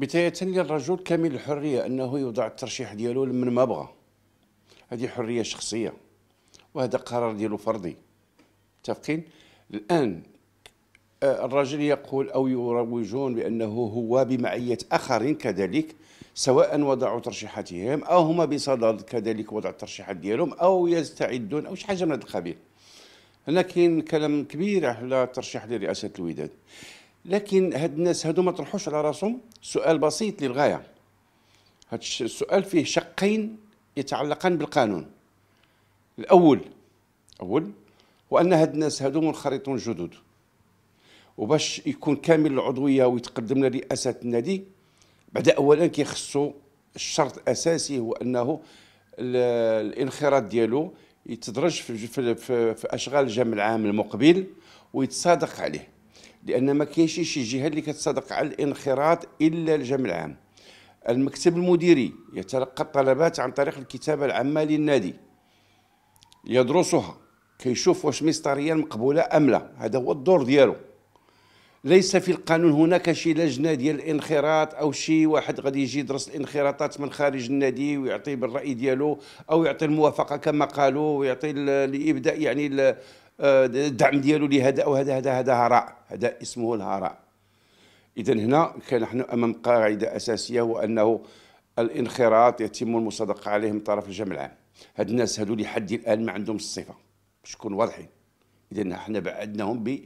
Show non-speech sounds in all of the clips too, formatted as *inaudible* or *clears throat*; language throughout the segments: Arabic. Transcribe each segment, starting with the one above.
بداية للرجل كامل الحرية أنه يوضع الترشيح ديالو لمن ما بغى هذه حرية شخصية وهذا قرار ديالو فردي متفقين الآن آه، الرجل يقول أو يروجون بأنه هو بمعية آخرين كذلك سواء وضعوا ترشيحاتهم أو هما بصدد كذلك وضع الترشيحات ديالهم أو يستعدون أو شي حاجة من هذا القبيل هنا كاين كلام كبير على الترشيح لرئاسة الوداد لكن هاد الناس هادو ما طرحوش على راسهم سؤال بسيط للغايه هاد السؤال فيه شقين يتعلقان بالقانون الاول اول وان هاد الناس هادو منخرطون جدد وباش يكون كامل العضويه ويتقدم لرئاسه النادي بعد اولا كيخصو الشرط الاساسي هو انه الانخراط ديالو يتدرج في, في, في, في اشغال الجمع العام المقبل ويتصادق عليه لان ما كاينش شي جهه اللي كتصادق على الانخراط الا الجمع العام المكتب المديري يتلقى الطلبات عن طريق الكتابه العامه للنادي يدرسها كيشوف واش مصدريا مقبوله ام لا هذا هو الدور ديالو ليس في القانون هناك شي لجنه ديال الانخراط او شي واحد غادي يجي يدرس الانخراطات من خارج النادي ويعطي بالراي ديالو او يعطي الموافقه كما قالوا ويعطي الابداء يعني الدعم ديالو لهذا او هذا هذا هذا هراء هذا اسمه الهراء اذا هنا كان نحن امام قاعده اساسيه وانه الانخراط يتم المصادقه عليه من طرف الجمع العام هاد الناس هادو لحد الان ما عندهم الصفه باش نكون واضحين اذا حنا بعدناهم ب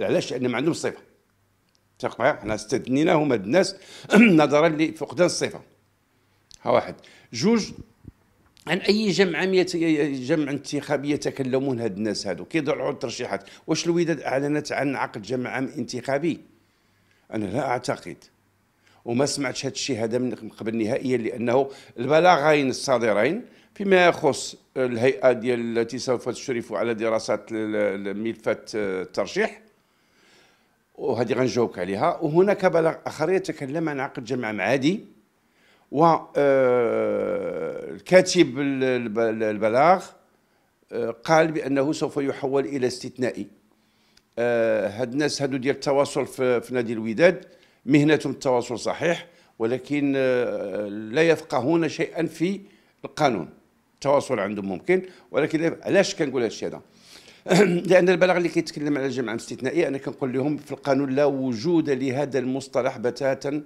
علاش لان ما عندهم الصفه اتفق معايا حنا استثنيناهم هاد الناس *clears throat* نظرا لفقدان الصفه ها واحد جوج عن اي جمع جمع انتخابي يتكلمون هاد الناس هادو كيضيعوا الترشيحات واش الوداد اعلنت عن عقد جمع عام انتخابي انا لا اعتقد وما سمعتش هاد الشيء هذا من قبل نهائيا لانه البلاغين الصادرين فيما يخص الهيئه ديال التي سوف تشرف على دراسات ملفات الترشيح وهذه غنجاوبك عليها وهناك بلاغ اخر يتكلم عن عقد جمع عام عادي آه، الكاتب البلاغ آه، قال بانه سوف يحول الى استثنائي آه، هاد الناس هادو ديال التواصل في نادي الوداد مهنتهم التواصل صحيح ولكن لا يفقهون شيئا في القانون التواصل عندهم ممكن ولكن علاش كنقول هذا الشيء هذا *clears throat* لان البلاغ اللي كيتكلم على الجمعيه الاستثنائيه انا كنقول لهم في القانون لا وجود لهذا المصطلح بتاتا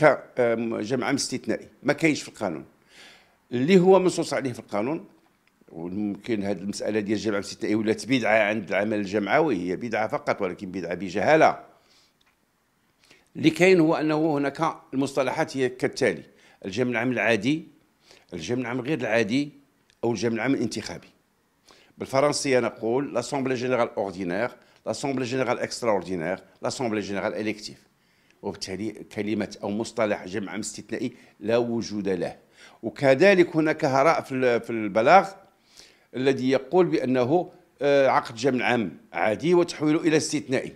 عام استثنائي ما كاينش في القانون اللي هو منصوص عليه في القانون وممكن هذه المساله ديال الجمع الاستثنائيه ولات بدعه عند العمل الجمعوي هي بدعه فقط ولكن بدعه بجهاله اللي كاين هو انه هناك المصطلحات هي كالتالي الجمع العام العادي الجمع العام غير العادي او الجمع العام الانتخابي بالفرنسيه نقول لاسومبلي جينيرال اوردينير لاسومبلي جينيرال اكسترا اوردينير لاسومبلي جينيرال اليكتيف وبالتالي كلمة أو مصطلح جمع استثنائي لا وجود له وكذلك هناك هراء في البلاغ الذي يقول بأنه آه، عقد جمع عام عادي وتحويله إلى استثنائي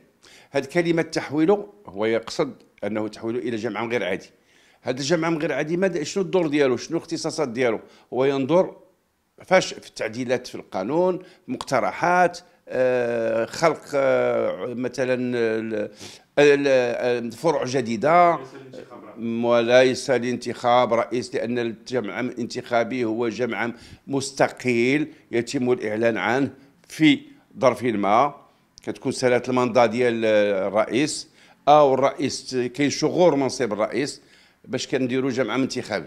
هذه كلمة تحويله هو يقصد أنه تحويله إلى جمع عام غير عادي هذا الجمع عام غير عادي ماذا شنو الدور ديالو شنو الاختصاصات ديالو هو ينظر فاش في التعديلات في القانون مقترحات آه، خلق آه، مثلا آه، فروع جديده وليس الانتخاب رئيس لان الجمع الانتخابي هو جمع مستقيل يتم الاعلان عنه في ظرف ما كتكون سنه المنضه ديال الرئيس او الرئيس كاين شغور منصب الرئيس باش كنديروا جمع انتخابي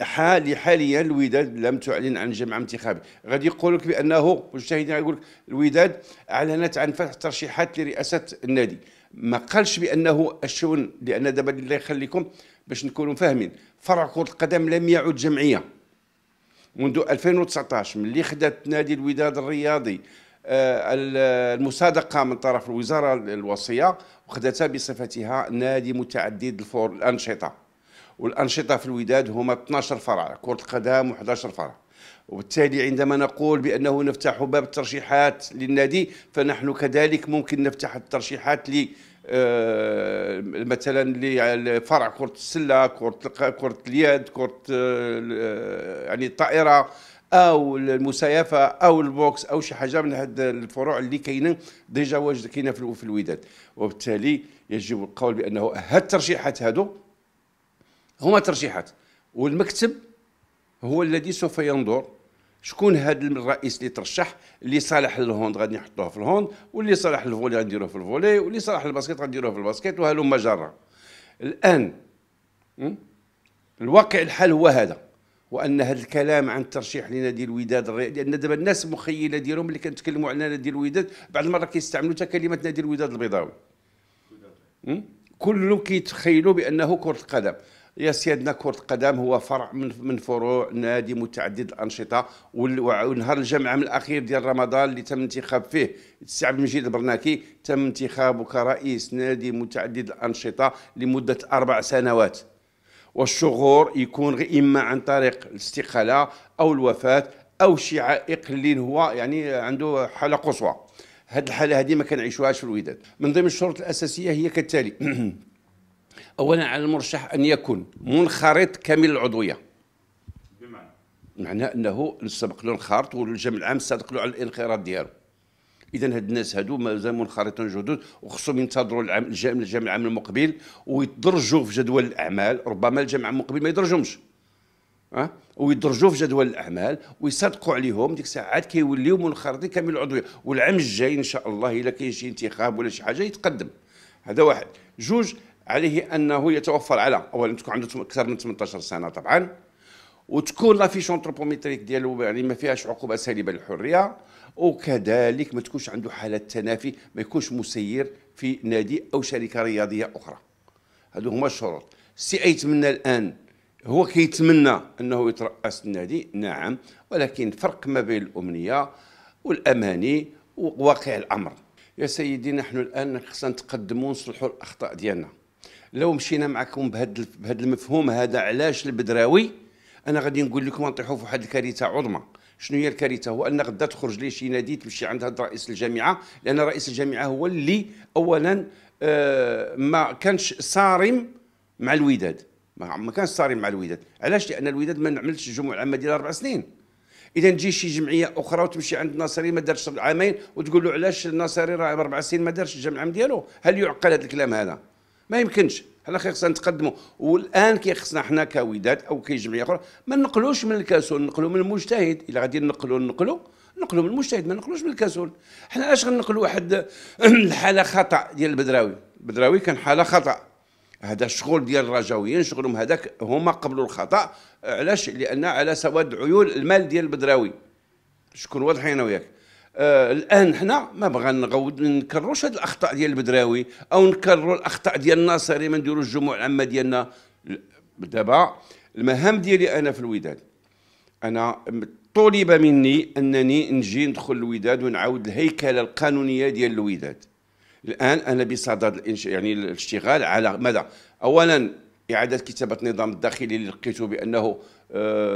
حالي حاليا الوداد لم تعلن عن جمع انتخابي غادي يقول لك بانه مجتهدين يقول لك الوداد اعلنت عن فتح ترشيحات لرئاسه النادي ما قالش بانه الشؤون لان دابا الله يخليكم باش نكونوا فاهمين فرع كره القدم لم يعد جمعيه منذ 2019 ملي من خدات نادي الوداد الرياضي آه، المصادقه من طرف الوزاره الوصيه وخدتها بصفتها نادي متعدد الفور الانشطه والانشطه في الوداد هما 12 فرع كره القدم و11 فرع وبالتالي عندما نقول بانه نفتح باب الترشيحات للنادي فنحن كذلك ممكن نفتح الترشيحات ل آه، مثلا لفرع كره السله كره كره اليد كره آه، آه، يعني الطائره او المسايفه او البوكس او شي حاجه من هذه الفروع اللي كاينه ديجا واجد كاينه في الوداد وبالتالي يجب القول بانه هاد الترشيحات هادو هما ترشيحات والمكتب هو الذي سوف ينظر شكون هذا الرئيس اللي ترشح اللي صالح للهوند غادي نحطوه في الهوند واللي صالح للفولي غنديروه في الفولي واللي صالح للباسكيت غنديروه في الباسكيت وهلم مجرة الان الواقع الحال هو هذا وان هذا الكلام عن ترشيح لنادي الوداد لان دابا الناس المخيله ديالهم اللي كنتكلموا على نادي الوداد بعض المرات كيستعملوا كلمه نادي الوداد البيضاوي كله كيتخيلوا بانه كره القدم يا سيادنا كرة القدم هو فرع من من فروع نادي متعدد الأنشطة ونهار الجمعة من الأخير ديال رمضان اللي تم انتخاب فيه السي عبد المجيد البرناكي تم انتخابك رئيس نادي متعدد الأنشطة لمدة أربع سنوات والشغور يكون إما عن طريق الاستقالة أو الوفاة أو شي عائق اللي هو يعني عنده حالة قصوى هاد الحالة هذه ما كنعيشوهاش في الوداد من ضمن الشروط الأساسية هي كالتالي *clears throat* *clears throat* اولا على المرشح ان يكون منخرط كامل العضويه بمعنى معنى انه نسبق له الخرط والجمع العام صادق له على الانخراط ديالو اذا هاد الناس هادو مازال منخرطين جدد وخصهم ينتظروا العام الجامع العام المقبل ويدرجوا في جدول الاعمال ربما الجامع العام المقبل ما يدرجهمش أه؟ ويدرجوا في جدول الاعمال ويصدقوا عليهم ديك الساعات كيوليو منخرطين كامل العضويه والعام الجاي ان شاء الله الا كاين شي انتخاب ولا شي حاجه يتقدم هذا واحد جوج عليه انه يتوفر على اولا تكون عنده اكثر من 18 سنه طبعا وتكون لافيش انتروبوميتريك ديالو يعني ما فيهاش عقوبه سالبه للحريه وكذلك ما تكونش عنده حاله تنافي ما يكونش مسير في نادي او شركه رياضيه اخرى هادو هما الشروط سي ايتمنى الان هو كيتمنى انه يترأس النادي نعم ولكن فرق ما بين الامنيه والاماني وواقع الامر يا سيدي نحن الان خصنا نتقدموا ونصلحوا الاخطاء ديالنا لو مشينا معكم بهذا بهذا المفهوم هذا علاش البدراوي انا غادي نقول لكم نطيحوا في واحد الكارثه عظمى شنو هي الكارثه هو ان غدا تخرج لي شي نادي تمشي عند هذا رئيس الجامعه لان رئيس الجامعه هو اللي اولا آه، ما كانش صارم مع الوداد ما كانش صارم مع الوداد علاش لان الوداد ما نعملش الجمعه العامه ديال اربع سنين اذا تجي شي جمعيه اخرى وتمشي عند الناصري ما دارش عامين وتقول له علاش الناصري راه اربع سنين ما دارش الجمعه ديالو هل يعقل هذا الكلام هذا ما يمكنش حنا خصنا نتقدموا والان كي خصنا حنا كوداد او كجمعيه اخرى ما نقلوش من الكاسول نقلو من المجتهد الا غادي نقلو نقلو نقلو من المجتهد ما نقلوش من الكاسول حنا علاش غنقلو واحد *clears throat* الحاله خطا ديال البدراوي البدراوي كان حاله خطا هذا الشغل ديال الرجاويين شغلهم هذاك هما قبلوا الخطا علاش لان على سواد عيون المال ديال البدراوي شكون واضحين انا وياك آه، الان حنا ما بغا نغود نكرروش هاد الاخطاء ديال البدراوي او نكرروا الاخطاء ديال الناصري ما نديروش الجموع العامه ديالنا دابا المهام ديالي انا في الوداد انا طلب مني انني نجي ندخل الوداد ونعاود الهيكله القانونيه ديال الوداد الان انا بصدد يعني الاشتغال على ماذا اولا اعاده كتابه النظام الداخلي اللي لقيته بانه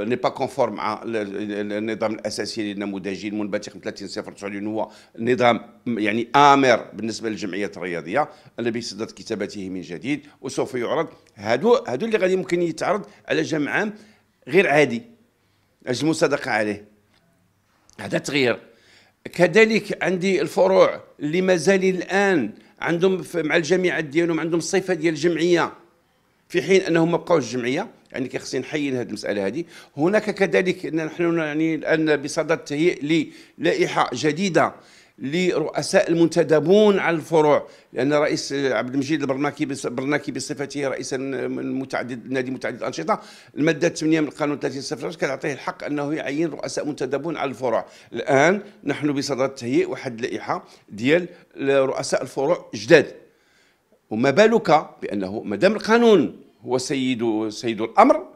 ني با كونفورم مع النظام الاساسي للنموذجي المنبثق من 30 صفر 90 هو نظام يعني امر بالنسبه للجمعيات الرياضيه الذي صدرت كتابته من جديد وسوف يعرض هادو هادو اللي غادي ممكن يتعرض على جمع عام غير عادي اجل المصادقه عليه هذا تغيير كذلك عندي الفروع اللي مازال الان عندهم مع الجامعات ديالهم عندهم الصفه ديال الجمعيه في حين انهم ما بقاوش جمعيه يعني كيخصني نحيي هذه المساله هذه هناك كذلك ان نحن يعني الان بصدد تهيئ للائحه جديده لرؤساء المنتدبون على الفروع لان الرئيس عبد المجيد البرناكي برناكي بصفته رئيسا متعدد نادي متعدد الانشطه الماده 8 من القانون 30 صفر كتعطيه الحق انه يعين رؤساء منتدبون على الفروع الان نحن بصدد تهيئ واحد اللائحه ديال رؤساء الفروع جداد وما بالك بانه ما دام القانون هو سيد سيد الامر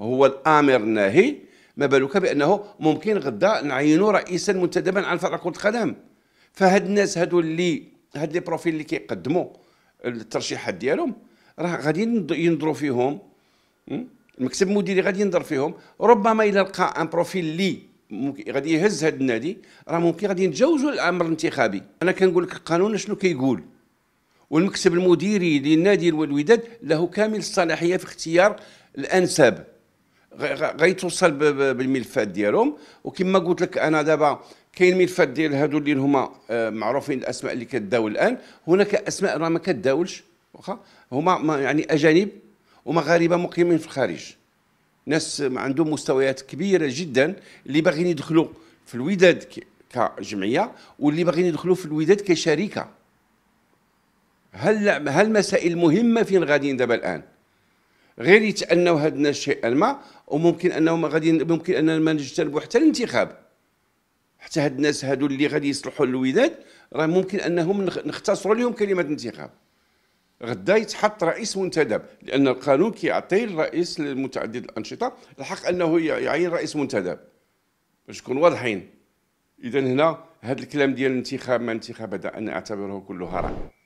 هو الامر الناهي ما بالك بانه ممكن غدا نعينوا رئيسا منتدبا عن فرع كره القدم فهاد الناس هادو اللي هاد لي بروفيل اللي كيقدموا الترشيحات ديالهم راه غادي ينظروا فيهم المكتب المديري غادي ينظر فيهم ربما الى لقى ان بروفيل اللي غادي يهز هذا النادي راه ممكن غادي يتجاوزوا الامر الانتخابي انا كنقول لك القانون شنو كيقول كي والمكتب المديري للنادي الوداد له كامل الصلاحيه في اختيار الانساب غيتوصل بالملفات ديالهم وكما قلت لك انا دابا كاين ملفات ديال هادو اللي هما آه، معروفين الاسماء اللي كتداول الان هناك اسماء راه ما كتداولش واخا هما يعني اجانب ومغاربه مقيمين في الخارج ناس عندهم مستويات كبيره جدا اللي باغيين يدخلوا في الوداد كجمعيه واللي باغيين يدخلوا في الوداد كشركه هل هالمسائل مهمه فين غاديين دابا الان غير يتأنوا هذا الشيء الماء وممكن انهم غادي ممكن اننا ما نجتنبوا حتى الانتخاب حتى هاد الناس هادو اللي غادي يصلحوا للوداد راه ممكن انهم نختصروا لهم كلمه انتخاب غدا يتحط رئيس منتدب لان القانون كيعطي الرئيس المتعدد الانشطه الحق انه يعين رئيس منتدب باش نكون واضحين اذا هنا هذا الكلام ديال الانتخاب ما انتخاب هذا انا اعتبره كله هرم